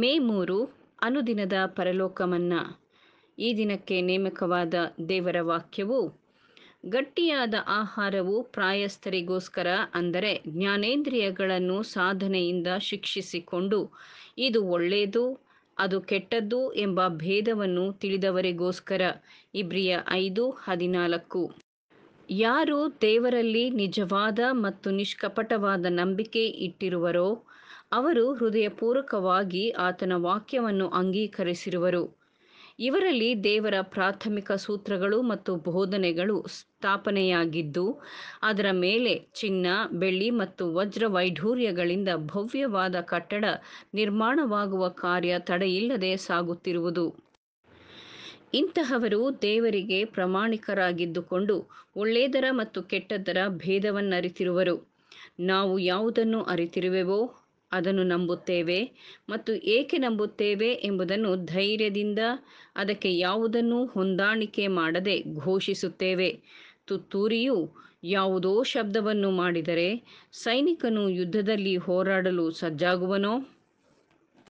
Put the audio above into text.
ಮೇ ಮೂರು ಅನುದಿನದ ಪರಲೋಕಮನ್ನ ಈ ದಿನಕ್ಕೆ ನೇಮಕವಾದ ದೇವರ ವಾಕ್ಯವು ಗಟ್ಟಿಯಾದ ಆಹಾರವು ಪ್ರಾಯಸ್ಥರಿಗೋಸ್ಕರ ಅಂದರೆ ಜ್ಞಾನೇಂದ್ರಿಯಗಳನ್ನು ಸಾಧನೆಯಿಂದ ಶಿಕ್ಷಿಸಿಕೊಂಡು ಇದು ಒಳ್ಳೆಯದು ಅದು ಕೆಟ್ಟದ್ದು ಎಂಬ ಭೇದವನ್ನು ತಿಳಿದವರಿಗೋಸ್ಕರ ಇಬ್ರಿಯ ಐದು ಹದಿನಾಲ್ಕು ಯಾರು ದೇವರಲ್ಲಿ ನಿಜವಾದ ಮತ್ತು ನಿಷ್ಕಪಟವಾದ ನಂಬಿಕೆ ಇಟ್ಟಿರುವರೋ ಅವರು ಹೃದಯಪೂರ್ವಕವಾಗಿ ಆತನ ವಾಕ್ಯವನ್ನು ಅಂಗೀಕರಿಸಿರುವರು ಇವರಲ್ಲಿ ದೇವರ ಪ್ರಾಥಮಿಕ ಸೂತ್ರಗಳು ಮತ್ತು ಬೋಧನೆಗಳು ಸ್ಥಾಪನೆಯಾಗಿದ್ದು ಅದರ ಮೇಲೆ ಚಿನ್ನ ಬೆಳ್ಳಿ ಮತ್ತು ವಜ್ರ ವೈಢೂರ್ಯಗಳಿಂದ ಭವ್ಯವಾದ ಕಟ್ಟಡ ನಿರ್ಮಾಣವಾಗುವ ಕಾರ್ಯ ತಡೆಯಿಲ್ಲದೆ ಸಾಗುತ್ತಿರುವುದು ಇಂತಹವರು ದೇವರಿಗೆ ಪ್ರಾಮಾಣಿಕರಾಗಿದ್ದುಕೊಂಡು ಒಳ್ಳೆಯದರ ಮತ್ತು ಕೆಟ್ಟದ್ದರ ಭೇದವನ್ನರಿತಿರುವರು ನಾವು ಯಾವುದನ್ನು ಅರಿತಿರುವೆವೋ ಅದನ್ನು ನಂಬುತ್ತೇವೆ ಮತ್ತು ಏಕೆ ನಂಬುತ್ತೇವೆ ಎಂಬುದನ್ನು ಧೈರ್ಯದಿಂದ ಅದಕ್ಕೆ ಯಾವುದನ್ನು ಹೊಂದಾಣಿಕೆ ಮಾಡದೆ ಘೋಷಿಸುತ್ತೇವೆ ತುತ್ತೂರಿಯು ಯಾವುದೋ ಶಬ್ದವನ್ನು ಮಾಡಿದರೆ ಸೈನಿಕನು ಯುದ್ಧದಲ್ಲಿ ಹೋರಾಡಲು ಸಜ್ಜಾಗುವನೋ